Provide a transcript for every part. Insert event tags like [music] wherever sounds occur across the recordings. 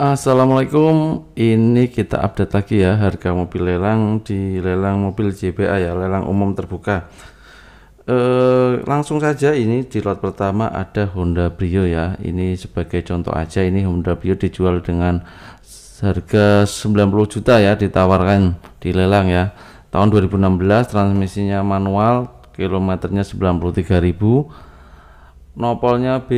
Assalamualaikum, ini kita update lagi ya harga mobil lelang di lelang mobil JBA ya, lelang umum terbuka. E, langsung saja ini di lot pertama ada Honda Brio ya. Ini sebagai contoh aja ini Honda Brio dijual dengan harga 90 juta ya ditawarkan di lelang ya. Tahun 2016 transmisinya manual, kilometernya 93.000. Nopolnya B,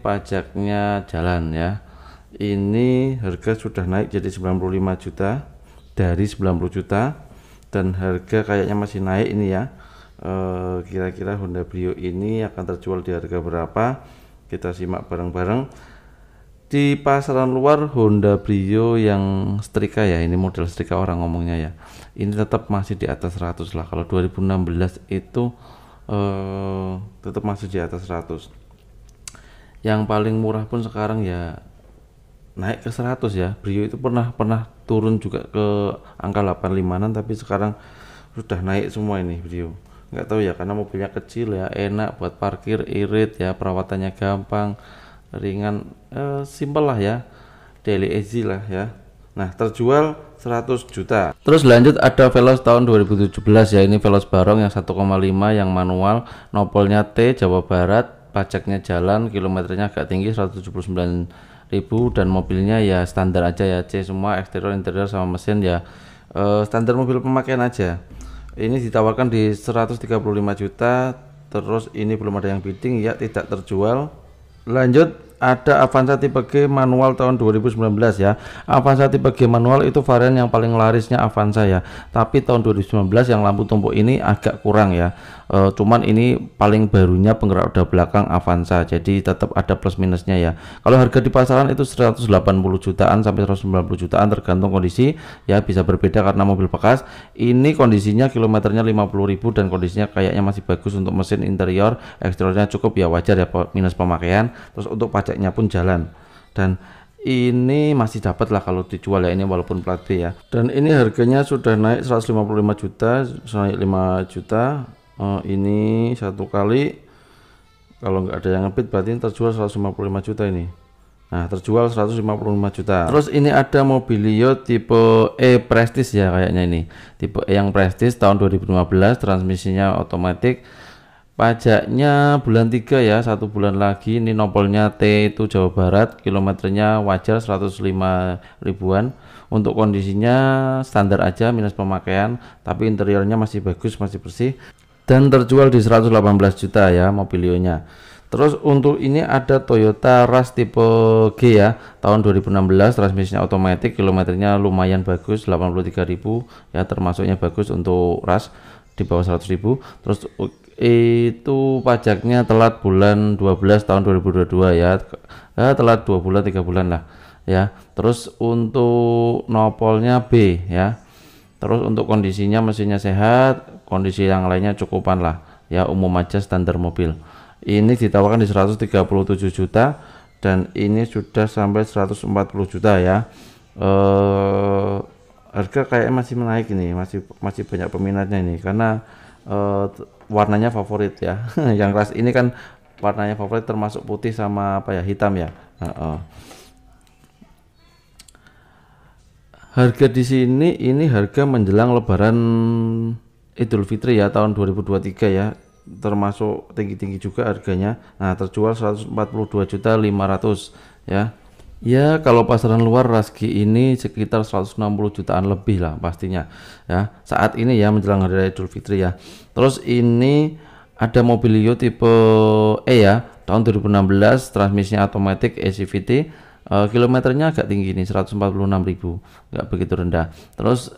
pajaknya jalan ya ini harga sudah naik jadi 95 juta dari 90 juta dan harga kayaknya masih naik ini ya eh, kira-kira e, Honda Brio ini akan terjual di harga berapa kita simak bareng-bareng di pasaran luar Honda Brio yang setrika ya ini model setrika orang ngomongnya ya ini tetap masih di atas 100 lah kalau 2016 itu e, tetap masih di atas 100 yang paling murah pun sekarang ya naik ke 100 ya. Brio itu pernah pernah turun juga ke angka 85-an tapi sekarang sudah naik semua ini Brio. Nggak tahu ya karena mobilnya kecil ya, enak buat parkir, irit ya, perawatannya gampang, ringan, eh, simple lah ya. Daily easy lah ya. Nah, terjual 100 juta. Terus lanjut ada Veloz tahun 2017 ya, ini Veloz Barong yang 1,5 yang manual, nopolnya T Jawa Barat, pajaknya jalan, kilometernya agak tinggi 179 ribu dan mobilnya ya standar aja ya C semua eksterior interior sama mesin ya eh, standar mobil pemakaian aja ini ditawarkan di 135 juta terus ini belum ada yang bidding ya tidak terjual lanjut ada Avanza tipe G manual tahun 2019 ya. Avanza tipe G manual itu varian yang paling larisnya Avanza ya. Tapi tahun 2019 yang lampu tumpuk ini agak kurang ya. E, cuman ini paling barunya penggerak udah belakang Avanza. Jadi tetap ada plus minusnya ya. Kalau harga di pasaran itu 180 jutaan sampai 190 jutaan tergantung kondisi ya bisa berbeda karena mobil bekas. Ini kondisinya kilometernya 50.000 dan kondisinya kayaknya masih bagus untuk mesin interior, eksteriornya cukup ya wajar ya minus pemakaian. Terus untuk pajak harganya pun jalan dan ini masih dapat lah kalau dijual ya ini walaupun plat B ya dan ini harganya sudah naik 155 juta naik 5 juta oh, ini satu kali kalau nggak ada yang ngebit berarti terjual 155 juta ini nah terjual 155 juta terus ini ada mobilio tipe E Prestige ya kayaknya ini tipe E yang Prestige tahun 2015 transmisinya otomatis Pajaknya bulan 3 ya, satu bulan lagi. Ini nopolnya T itu Jawa Barat, kilometernya wajar 105 ribuan. Untuk kondisinya standar aja minus pemakaian, tapi interiornya masih bagus, masih bersih dan terjual di 118 juta ya mobilionya. Terus untuk ini ada Toyota Rush tipe G ya, tahun 2016 transmisinya otomatis, kilometernya lumayan bagus 83.000 ya termasuknya bagus untuk Rush di bawah 100.000. Terus itu pajaknya telat bulan 12 tahun 2022 ya eh, telat 2 bulan 3 bulan lah ya terus untuk nopolnya B ya terus untuk kondisinya mesinnya sehat kondisi yang lainnya cukupan lah ya umum aja standar mobil ini ditawarkan di 137 juta dan ini sudah sampai 140 juta ya eh, harga kayaknya masih menaik ini masih masih banyak peminatnya ini karena eh, warnanya favorit ya. [laughs] yang kelas ini kan warnanya favorit termasuk putih sama apa ya hitam ya. Uh -uh. Harga di sini ini harga menjelang Lebaran Idul Fitri ya tahun 2023 ya termasuk tinggi-tinggi juga harganya. Nah, terjual juta 142.500 ya. Ya, kalau pasaran luar Raski ini sekitar 160 jutaan lebih lah pastinya. Ya, saat ini ya menjelang hari Idul Fitri ya. Terus ini ada Mobilio tipe E ya, tahun 2016, transmisinya otomatis ACVT. E, eh, kilometernya agak tinggi nih, 146.000. nggak begitu rendah. Terus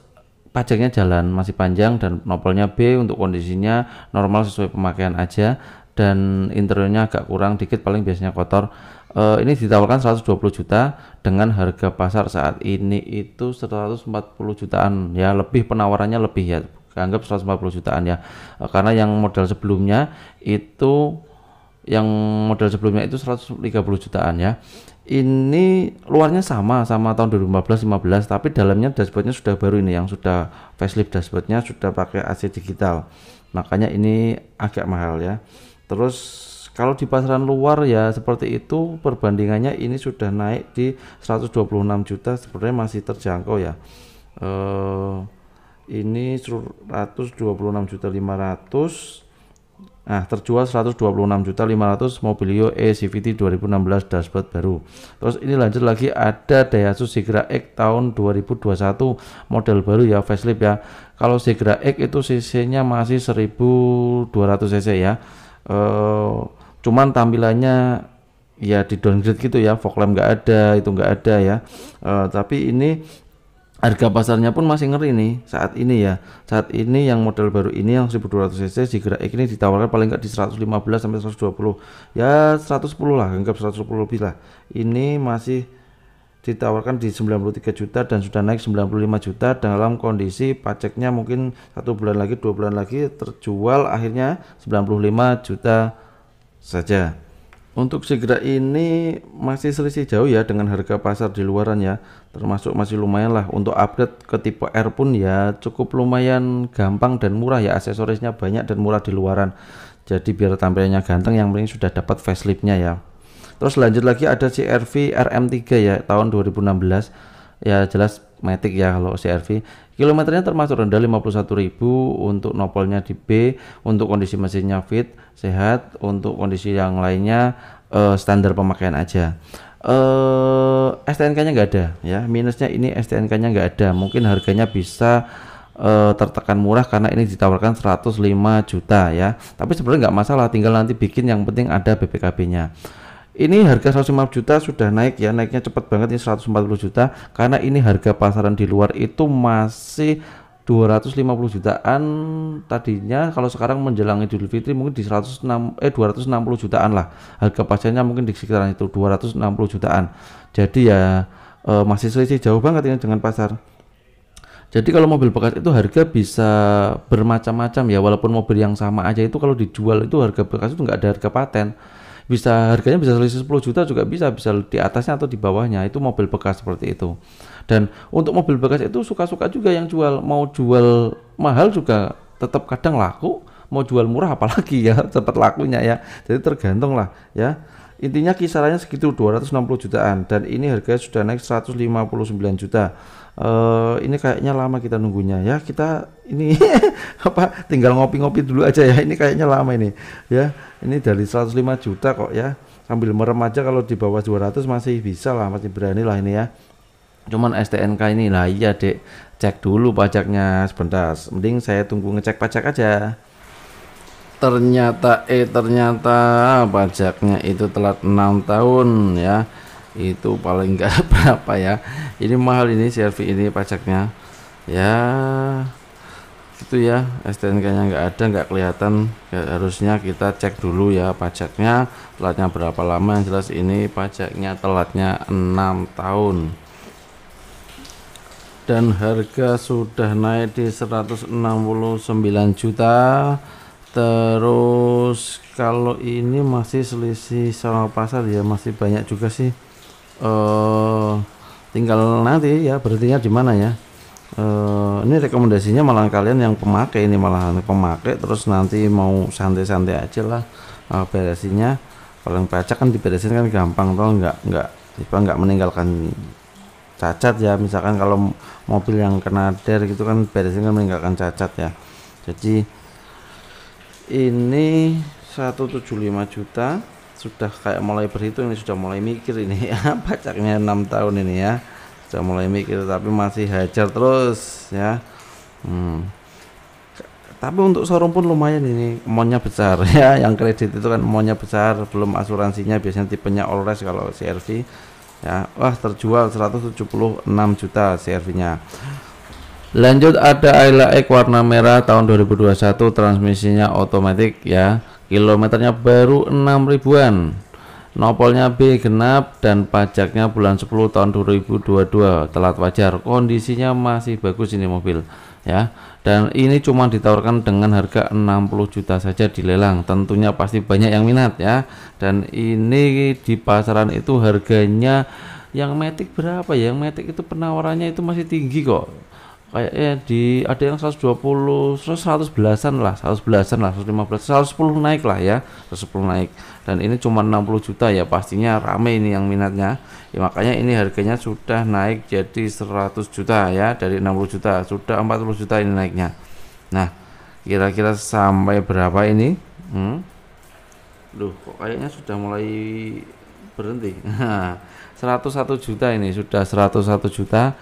pajaknya jalan masih panjang dan nopolnya B untuk kondisinya normal sesuai pemakaian aja dan interiornya agak kurang dikit paling biasanya kotor uh, ini ditawarkan 120 juta dengan harga pasar saat ini itu 140 jutaan ya lebih penawarannya lebih ya anggap 140 jutaan ya uh, karena yang model sebelumnya itu yang model sebelumnya itu 130 jutaan ya ini luarnya sama sama tahun 2015-15 tapi dalamnya dashboardnya sudah baru ini yang sudah facelift dashboardnya sudah pakai AC digital makanya ini agak mahal ya terus kalau di pasaran luar ya seperti itu perbandingannya ini sudah naik di 126 juta sebenarnya masih terjangkau ya. Eh, ini 126 juta 500 Nah, terjual 126 juta 500 Mobilio E-CVT 2016 dashboard baru. Terus ini lanjut lagi ada Daihatsu Sigra X tahun 2021 model baru ya facelift ya. Kalau Sigra X itu cc-nya masih 1200 cc ya. Eh cuman tampilannya ya di downgrade gitu ya fog lamp nggak ada itu nggak ada ya e, tapi ini harga pasarnya pun masih ngeri nih saat ini ya saat ini yang model baru ini yang 1200 cc di gerak ini ditawarkan paling nggak di 115 sampai 120 ya 110 lah anggap 110 lebih lah ini masih ditawarkan di 93 juta dan sudah naik 95 juta dalam kondisi pajaknya mungkin satu bulan lagi dua bulan lagi terjual akhirnya 95 juta saja. Untuk segera ini masih selisih jauh ya dengan harga pasar di luaran ya. Termasuk masih lumayan lah untuk update ke tipe R pun ya cukup lumayan gampang dan murah ya aksesorisnya banyak dan murah di luaran. Jadi biar tampilannya ganteng yang paling sudah dapat faceliftnya ya. Terus lanjut lagi ada CRV RM3 ya tahun 2016 ya jelas Matic ya kalau CRV Kilometernya termasuk rendah 51.000 untuk nopolnya di B, untuk kondisi mesinnya fit, sehat, untuk kondisi yang lainnya uh, standar pemakaian aja. Uh, eh, STNK-nya nggak ada ya. Minusnya ini STNK-nya nggak ada. Mungkin harganya bisa uh, tertekan murah karena ini ditawarkan 105 juta ya. Tapi sebenarnya nggak masalah, tinggal nanti bikin yang penting ada BPKB-nya ini harga 150 juta sudah naik ya naiknya cepat banget ini 140 juta karena ini harga pasaran di luar itu masih 250 jutaan tadinya kalau sekarang menjelang Idul Fitri mungkin di 106 eh 260 jutaan lah harga pasarnya mungkin di sekitaran itu 260 jutaan jadi ya eh, masih selisih jauh banget ini dengan pasar jadi kalau mobil bekas itu harga bisa bermacam-macam ya walaupun mobil yang sama aja itu kalau dijual itu harga bekas itu nggak ada harga paten bisa harganya bisa selisih 10 juta juga bisa bisa di atasnya atau di bawahnya itu mobil bekas seperti itu dan untuk mobil bekas itu suka-suka juga yang jual mau jual mahal juga tetap kadang laku mau jual murah apalagi ya [laughs] cepat lakunya ya jadi tergantung lah ya intinya kisarannya segitu 260 jutaan dan ini harganya sudah naik 159 juta uh, ini kayaknya lama kita nunggunya ya kita ini [laughs] apa tinggal ngopi-ngopi dulu aja ya ini kayaknya lama ini ya ini dari 105 juta kok ya sambil merem aja kalau di bawah 200 masih bisa lah masih berani lah ini ya cuman STNK ini lah iya dek cek dulu pajaknya sebentar mending saya tunggu ngecek pajak aja ternyata eh ternyata pajaknya itu telat 6 tahun ya itu paling enggak [laughs] berapa ya ini mahal ini CRV ini pajaknya ya itu ya STNK nya enggak ada enggak kelihatan ya, harusnya kita cek dulu ya pajaknya telatnya berapa lama yang jelas ini pajaknya telatnya enam tahun dan harga sudah naik di 169 juta terus kalau ini masih selisih sama pasar ya masih banyak juga sih uh, tinggal nanti ya berhentinya di mana ya uh, ini rekomendasinya malah kalian yang pemakai ini malah pemakai terus nanti mau santai-santai aja lah uh, eh, beresinya paling pajak kan diberesin kan gampang tuh nggak nggak tiba nggak meninggalkan cacat ya misalkan kalau mobil yang kena der gitu kan beresin kan meninggalkan cacat ya jadi ini 175 juta sudah kayak mulai berhitung ini sudah mulai mikir ini [laughs] ya pajaknya enam tahun ini ya sudah mulai mikir tapi masih hajar terus ya hmm. tapi untuk sorong pun lumayan ini monnya besar [laughs] ya yang kredit itu kan monnya besar belum asuransinya biasanya tipenya allres kalau CRV ya wah terjual 176 juta CRV nya lanjut ada Ayla X warna merah tahun 2021 transmisinya otomatik ya kilometernya baru 6 ribuan nopolnya B genap dan pajaknya bulan 10 tahun 2022 telat wajar kondisinya masih bagus ini mobil ya dan ini cuma ditawarkan dengan harga 60 juta saja di lelang tentunya pasti banyak yang minat ya dan ini di pasaran itu harganya yang metik berapa ya yang metik itu penawarannya itu masih tinggi kok kayaknya di ada yang 120 100 belasan lah 100 belasan lah 115 110 naik lah ya 110 naik dan ini cuma 60 juta ya pastinya rame ini yang minatnya ya, makanya ini harganya sudah naik jadi 100 juta ya dari 60 juta sudah 40 juta ini naiknya nah kira-kira sampai berapa ini hmm? Duh kok kayaknya sudah mulai berhenti 101 [laughs] juta ini sudah 101 juta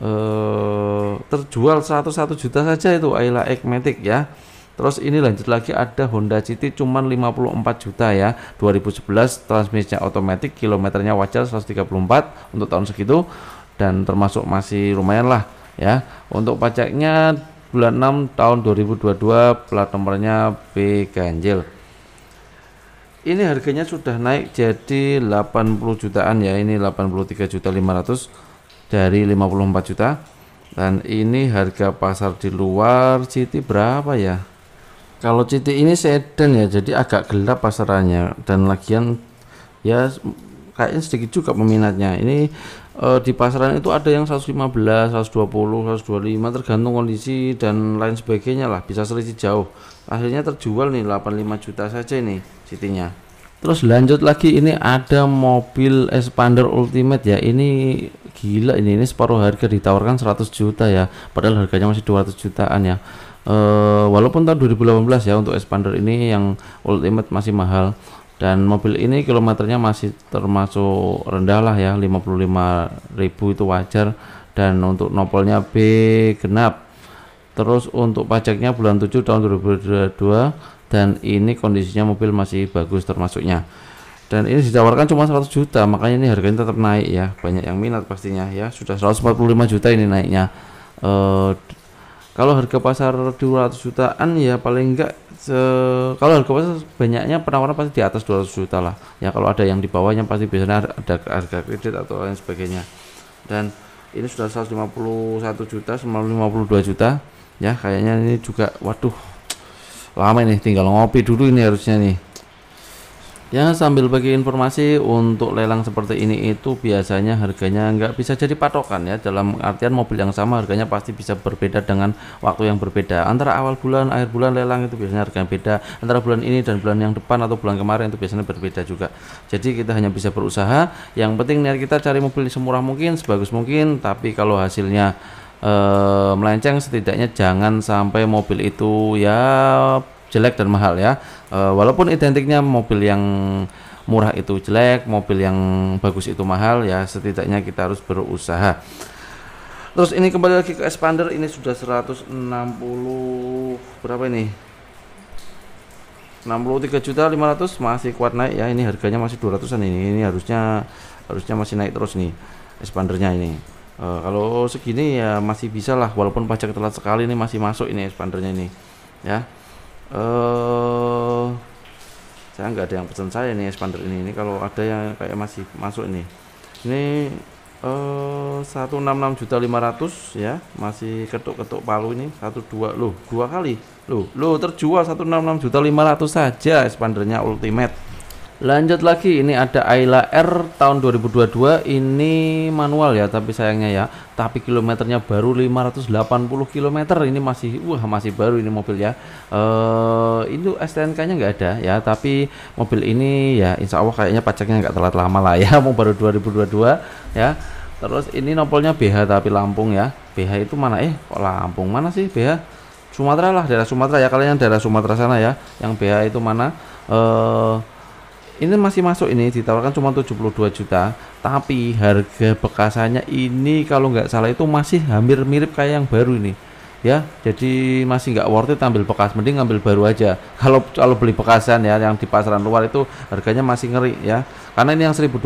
eh, terjual 101 juta saja itu Ayla Ekmetik ya Terus ini lanjut lagi ada Honda City cuman 54 juta ya 2011 transmisinya otomatis kilometernya wajar 134 untuk tahun segitu dan termasuk masih lumayan lah ya untuk pajaknya bulan 6 tahun 2022 plat nomornya B ganjil ini harganya sudah naik jadi 80 jutaan ya ini 83 juta 500 dari 54 juta dan ini harga pasar di luar Citi berapa ya kalau Citi ini sedan ya jadi agak gelap pasarannya dan lagian ya kayaknya sedikit juga peminatnya ini e, di pasaran itu ada yang 115 120 125 tergantung kondisi dan lain sebagainya lah bisa selisih jauh akhirnya terjual nih 85 juta saja nih citinya terus lanjut lagi ini ada mobil Expander Ultimate ya ini gila ini ini separuh harga ditawarkan 100 juta ya padahal harganya masih 200 jutaan ya e, walaupun tahun 2018 ya untuk Expander ini yang Ultimate masih mahal dan mobil ini kilometernya masih termasuk rendah lah ya 55.000 itu wajar dan untuk nopolnya B genap terus untuk pajaknya bulan 7 tahun 2022 dan ini kondisinya mobil masih bagus termasuknya dan ini ditawarkan cuma 100 juta makanya ini harganya tetap naik ya banyak yang minat pastinya ya sudah 145 juta ini naiknya uh, kalau harga pasar 200 jutaan ya paling enggak se kalau harga pasar banyaknya penawaran pasti di atas 200 juta lah ya kalau ada yang di bawahnya pasti biasanya ada harga kredit atau lain sebagainya dan ini sudah 151 juta 152 juta ya kayaknya ini juga waduh lama ini tinggal ngopi dulu ini harusnya nih Ya sambil bagi informasi untuk lelang seperti ini itu biasanya harganya nggak bisa jadi patokan ya dalam artian mobil yang sama harganya pasti bisa berbeda dengan waktu yang berbeda antara awal bulan akhir bulan lelang itu biasanya harganya beda antara bulan ini dan bulan yang depan atau bulan kemarin itu biasanya berbeda juga jadi kita hanya bisa berusaha yang penting niat kita cari mobil semurah mungkin sebagus mungkin tapi kalau hasilnya eh, melenceng setidaknya jangan sampai mobil itu ya jelek dan mahal ya. Uh, walaupun identiknya mobil yang murah itu jelek, mobil yang bagus itu mahal ya, setidaknya kita harus berusaha. Terus ini kembali lagi ke expander ini sudah 160 berapa ini? 63 juta 500 masih kuat naik ya ini harganya masih 200an ini ini harusnya harusnya masih naik terus nih expandernya ini e, kalau segini ya masih bisa lah walaupun pajak telat sekali ini masih masuk ini expandernya ini ya uh, saya nggak ada yang pesan saya nih expander ini ini kalau ada yang kayak masih masuk ini ini eh, satu enam enam juta lima ratus ya masih ketuk-ketuk palu ini satu dua loh dua kali loh loh terjual satu enam enam juta lima ratus saja expandernya ultimate Lanjut lagi, ini ada Ayla R tahun 2022, ini manual ya, tapi sayangnya ya, tapi kilometernya baru 580 km, ini masih, wah masih baru ini mobil ya. eh itu STNK-nya nggak ada ya, tapi mobil ini ya, insya Allah kayaknya pajaknya nggak telat lama lah ya, [laughs] mau baru 2022 ya. Terus ini nopolnya BH tapi Lampung ya, BH itu mana eh, kok Lampung mana sih BH? Sumatera lah, daerah Sumatera ya, kalian daerah Sumatera sana ya, yang BH itu mana? Eh ini masih masuk ini ditawarkan cuma 72 juta tapi harga bekasannya ini kalau nggak salah itu masih hampir mirip kayak yang baru ini ya jadi masih nggak worth it ambil bekas mending ambil baru aja [laughs] kalau kalau beli bekasan ya yang di pasaran luar itu harganya masih ngeri ya karena ini yang 1200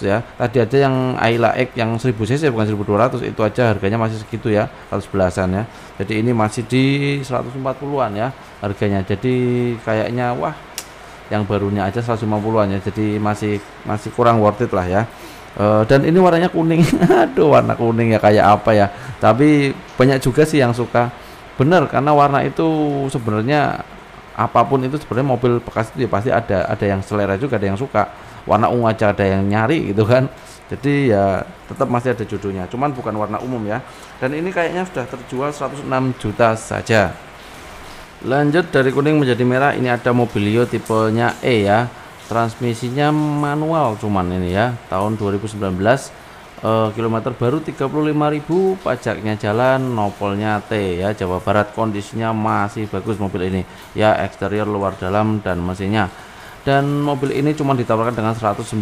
ya tadi aja yang Ayla X yang 1000 cc bukan 1200 itu aja harganya masih segitu ya 111an ya jadi ini masih di 140an ya harganya jadi kayaknya wah yang barunya aja 150-an ya jadi masih masih kurang worth it lah ya Uh, dan ini warnanya kuning [laughs] aduh warna kuning ya kayak apa ya tapi banyak juga sih yang suka bener karena warna itu sebenarnya apapun itu sebenarnya mobil bekas itu ya pasti ada ada yang selera juga ada yang suka warna ungu aja ada yang nyari gitu kan jadi ya tetap masih ada judulnya cuman bukan warna umum ya dan ini kayaknya sudah terjual 106 juta saja lanjut dari kuning menjadi merah ini ada mobilio tipenya E ya transmisinya manual cuman ini ya tahun 2019 eh, kilometer baru 35.000 pajaknya jalan nopolnya T ya Jawa Barat kondisinya masih bagus mobil ini ya eksterior luar dalam dan mesinnya dan mobil ini cuma ditawarkan dengan 119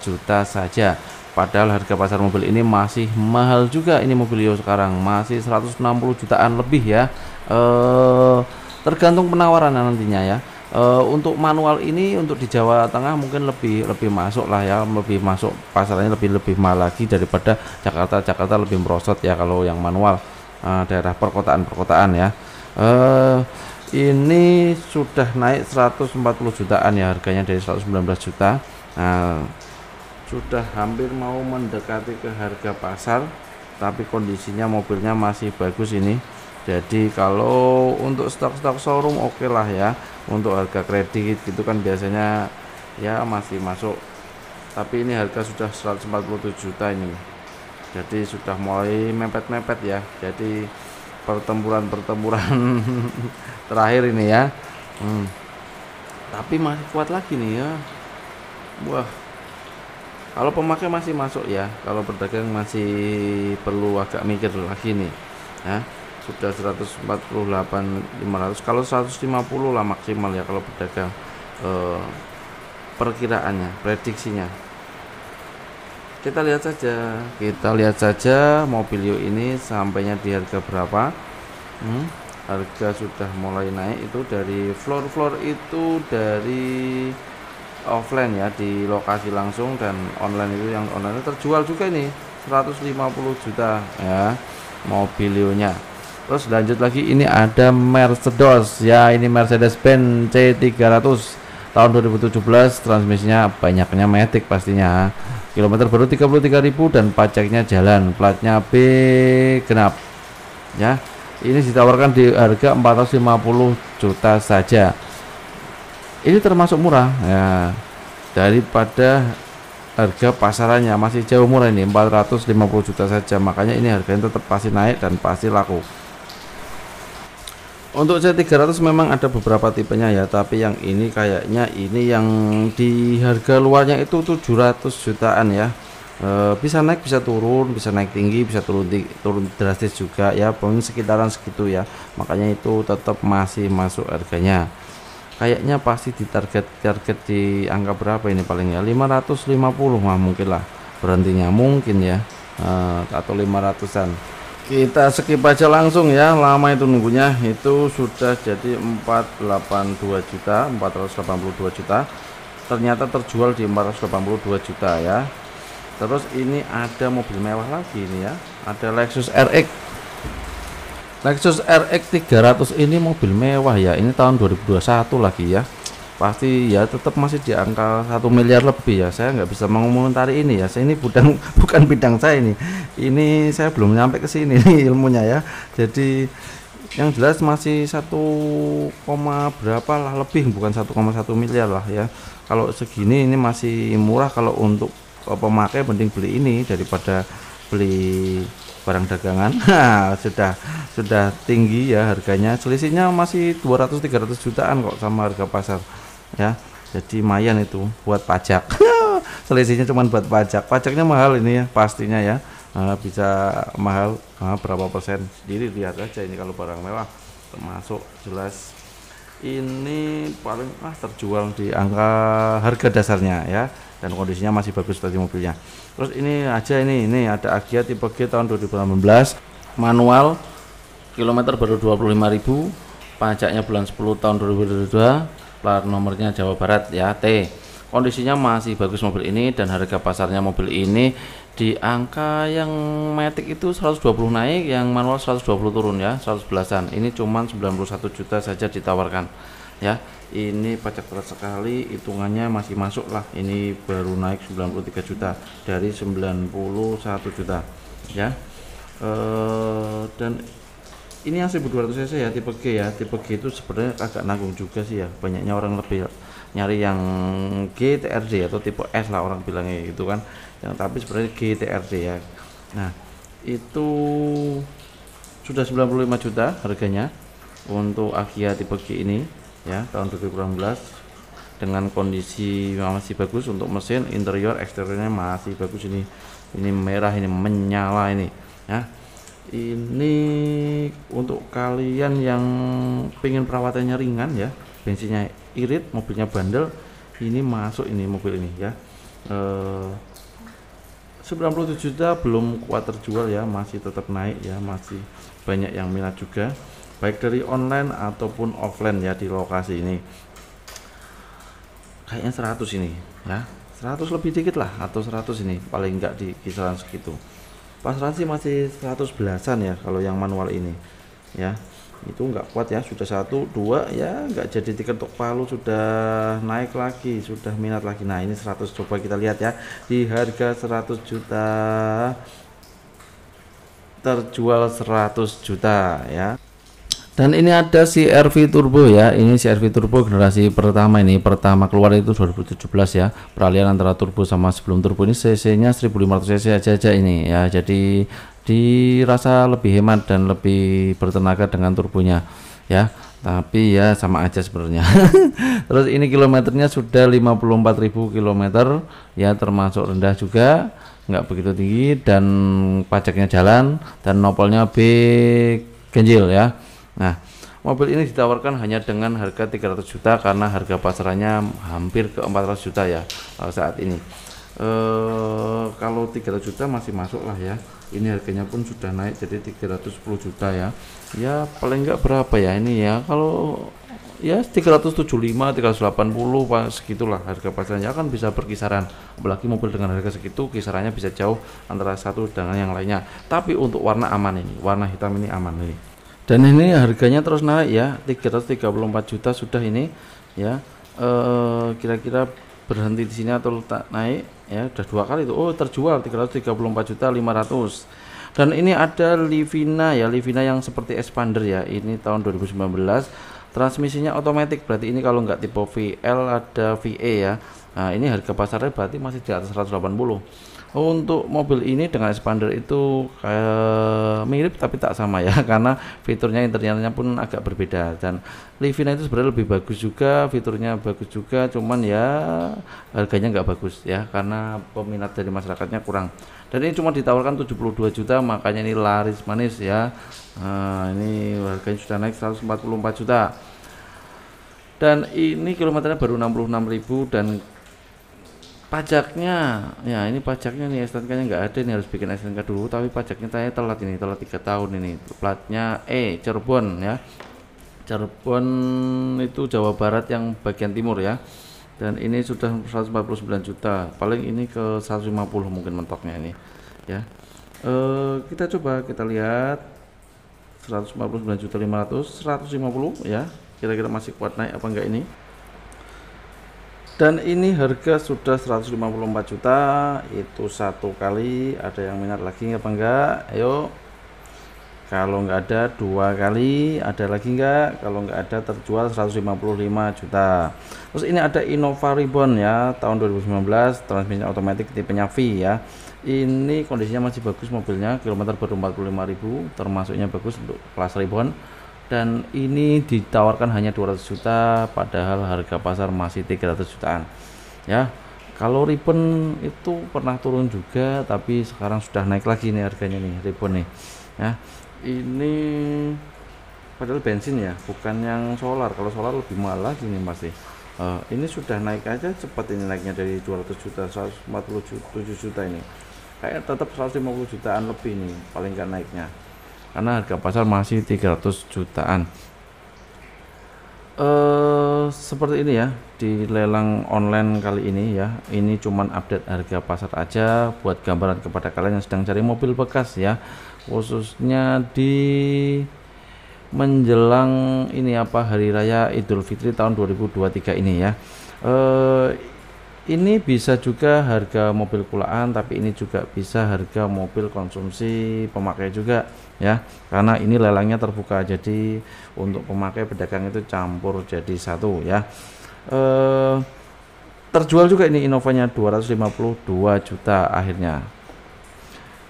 juta saja padahal harga pasar mobil ini masih mahal juga ini mobilio sekarang masih 160 jutaan lebih ya eh tergantung penawaran nantinya ya e, untuk manual ini untuk di Jawa Tengah mungkin lebih lebih masuk lah ya lebih masuk pasarnya lebih lebih mahal lagi daripada Jakarta Jakarta lebih merosot ya kalau yang manual e, daerah perkotaan perkotaan ya e, ini sudah naik 140 jutaan ya harganya dari 119 juta nah, sudah hampir mau mendekati ke harga pasar tapi kondisinya mobilnya masih bagus ini jadi kalau untuk stok-stok showroom oke okay lah ya untuk harga kredit gitu kan biasanya ya masih masuk tapi ini harga sudah 147 juta ini jadi sudah mulai mepet-mepet ya jadi pertempuran-pertempuran [laughs] terakhir ini ya hmm. tapi masih kuat lagi nih ya wah kalau pemakai masih masuk ya kalau berdagang masih perlu agak mikir lagi nih ya sudah 500 kalau 150 lah maksimal ya kalau pedagang eh, perkiraannya prediksinya kita lihat saja kita lihat saja mobilio ini sampainya di harga berapa hmm, harga sudah mulai naik itu dari floor-floor itu dari offline ya di lokasi langsung dan online itu yang online terjual juga ini 150 juta ya mobilionya Terus lanjut lagi ini ada Mercedes ya ini Mercedes Benz C300 tahun 2017 transmisinya banyaknya metik pastinya kilometer baru 33.000 dan pajaknya jalan platnya B genap ya ini ditawarkan di harga 450 juta saja ini termasuk murah ya daripada harga pasarannya masih jauh murah ini 450 juta saja makanya ini harganya tetap pasti naik dan pasti laku untuk C300 memang ada beberapa tipenya ya, tapi yang ini kayaknya ini yang di harga luarnya itu 700 jutaan ya. E, bisa naik, bisa turun, bisa naik tinggi, bisa turun turun drastis juga ya, paling sekitaran segitu ya. Makanya itu tetap masih masuk harganya. Kayaknya pasti di target target di angka berapa ini paling ya? 550 mah mungkin lah berhentinya mungkin ya e, atau 500-an kita skip aja langsung ya lama itu nunggunya itu sudah jadi 482 juta 482 juta ternyata terjual di 482 juta ya terus ini ada mobil mewah lagi ini ya ada Lexus RX Lexus RX 300 ini mobil mewah ya ini tahun 2021 lagi ya pasti ya tetap masih di angka satu miliar lebih ya saya nggak bisa mengomentari ini ya saya ini bukan [laughs] bukan bidang saya ini ini saya belum nyampe ke sini [laughs] ilmunya ya jadi yang jelas masih satu koma berapa lah lebih bukan 1,1 miliar lah ya kalau segini ini masih murah kalau untuk eh, pemakai mending beli ini daripada beli barang dagangan [laughs] sudah sudah tinggi ya harganya selisihnya masih 200-300 jutaan kok sama harga pasar ya jadi mayan itu buat pajak [laughs] selisihnya cuma buat pajak pajaknya mahal ini ya pastinya ya uh, bisa mahal uh, berapa persen jadi lihat aja ini kalau barang mewah termasuk jelas ini paling ah terjual di angka harga dasarnya ya dan kondisinya masih bagus tadi mobilnya terus ini aja ini ini ada Agia tipe G tahun 2018 manual kilometer baru 25.000 pajaknya bulan 10 tahun 2022 plat nomornya Jawa Barat ya T kondisinya masih bagus mobil ini dan harga pasarnya mobil ini di angka yang metik itu 120 naik yang manual 120 turun ya 111an ini cuman 91 juta saja ditawarkan ya ini pajak berat sekali hitungannya masih masuk lah ini baru naik 93 juta dari 91 juta ya eh, dan ini yang 1200 cc ya tipe G ya tipe G itu sebenarnya agak nanggung juga sih ya banyaknya orang lebih nyari yang G TRD atau tipe S lah orang bilangnya gitu kan yang tapi sebenarnya G TRD ya nah itu sudah 95 juta harganya untuk Agia tipe G ini ya tahun 2016 dengan kondisi masih bagus untuk mesin interior eksteriornya masih bagus ini ini merah ini menyala ini ya ini untuk kalian yang pengen perawatannya ringan ya bensinnya irit mobilnya bandel ini masuk ini mobil ini ya eh, 97 juta belum kuat terjual ya masih tetap naik ya masih banyak yang minat juga baik dari online ataupun offline ya di lokasi ini kayaknya 100 ini ya 100 lebih dikit lah atau 100 ini paling enggak di kisaran segitu pasaran sih masih 100 belasan ya kalau yang manual ini ya itu enggak kuat ya sudah satu dua ya enggak jadi tiket untuk palu sudah naik lagi sudah minat lagi nah ini 100 coba kita lihat ya di harga 100 juta terjual 100 juta ya dan ini ada si RV turbo ya ini si RV turbo generasi pertama ini pertama keluar itu 2017 ya peralihan antara turbo sama sebelum turbo ini cc nya 1500 cc aja aja ini ya jadi dirasa lebih hemat dan lebih bertenaga dengan turbonya ya tapi ya sama aja sebenarnya [laughs] terus ini kilometernya sudah 54.000 km ya termasuk rendah juga nggak begitu tinggi dan pajaknya jalan dan nopolnya B ganjil ya Nah, mobil ini ditawarkan hanya dengan harga 300 juta karena harga pasarannya hampir ke 400 juta ya eh, saat ini. E, kalau 300 juta masih masuk lah ya. Ini harganya pun sudah naik jadi 310 juta ya. Ya paling enggak berapa ya ini ya. Kalau ya 375 380 pak segitulah harga pasarnya akan bisa berkisaran apalagi mobil dengan harga segitu kisarannya bisa jauh antara satu dengan yang lainnya tapi untuk warna aman ini warna hitam ini aman ini dan ini harganya terus naik ya 334 juta sudah ini ya eh, kira-kira e, berhenti di sini atau tak naik ya udah dua kali itu oh terjual 334 juta 500 dan ini ada Livina ya Livina yang seperti expander ya ini tahun 2019 transmisinya otomatis berarti ini kalau nggak tipe VL ada VE ya Nah ini harga pasarnya berarti masih di atas 180 untuk mobil ini dengan expander itu kayak eh, mirip tapi tak sama ya [laughs] karena fiturnya internalnya pun agak berbeda dan Livina itu sebenarnya lebih bagus juga, fiturnya bagus juga, cuman ya harganya nggak bagus ya karena peminat dari masyarakatnya kurang. Dan ini cuma ditawarkan 72 juta, makanya ini laris manis ya. Nah, ini harganya sudah naik 144 juta. Dan ini kilometernya baru 66.000 dan pajaknya ya ini pajaknya nih STNK nya nggak ada nih harus bikin STNK dulu tapi pajaknya tanya telat ini telat tiga tahun ini platnya eh Cirebon ya Cirebon itu Jawa Barat yang bagian timur ya dan ini sudah 149 juta paling ini ke 150 mungkin mentoknya ini ya e, kita coba kita lihat 159 juta 500 150 ya kira-kira masih kuat naik apa enggak ini dan ini harga sudah 154 juta itu satu kali ada yang minat lagi apa enggak ayo kalau enggak ada dua kali ada lagi enggak kalau enggak ada terjual 155 juta terus ini ada Innova Ribbon ya tahun 2019 transmisi otomatis tipenya V ya ini kondisinya masih bagus mobilnya kilometer baru 45.000 termasuknya bagus untuk kelas Ribbon dan ini ditawarkan hanya 200 juta padahal harga pasar masih 300 jutaan ya kalau ribbon itu pernah turun juga tapi sekarang sudah naik lagi nih harganya nih ribbon nih ya ini padahal bensin ya bukan yang solar kalau solar lebih mahal lagi nih masih uh, eh, ini sudah naik aja cepat ini naiknya dari 200 juta 147 juta ini kayak tetap 150 jutaan lebih nih paling nggak naiknya karena harga pasar masih 300 jutaan eh seperti ini ya di lelang online kali ini ya ini cuman update harga pasar aja buat gambaran kepada kalian yang sedang cari mobil bekas ya khususnya di menjelang ini apa hari raya Idul Fitri tahun 2023 ini ya eh ini bisa juga harga mobil kulaan tapi ini juga bisa harga mobil konsumsi pemakai juga ya karena ini lelangnya terbuka jadi untuk pemakai pedagang itu campur jadi satu ya e, terjual juga ini Innovanya 252 juta akhirnya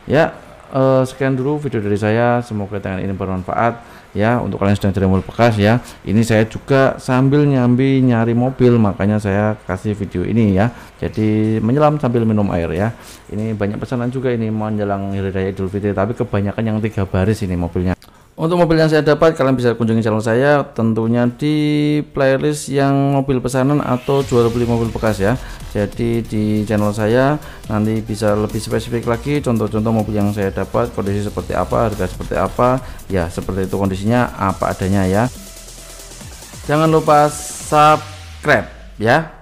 ya e, sekian dulu video dari saya semoga dengan ini bermanfaat ya untuk kalian yang sedang cari mobil bekas ya ini saya juga sambil nyambi nyari mobil makanya saya kasih video ini ya jadi menyelam sambil minum air ya ini banyak pesanan juga ini menjelang hari raya idul fitri tapi kebanyakan yang tiga baris ini mobilnya untuk mobil yang saya dapat, kalian bisa kunjungi channel saya tentunya di playlist yang mobil pesanan atau jual beli mobil bekas ya. Jadi di channel saya nanti bisa lebih spesifik lagi contoh-contoh mobil yang saya dapat, kondisi seperti apa, harga seperti apa, ya seperti itu kondisinya apa adanya ya. Jangan lupa subscribe ya.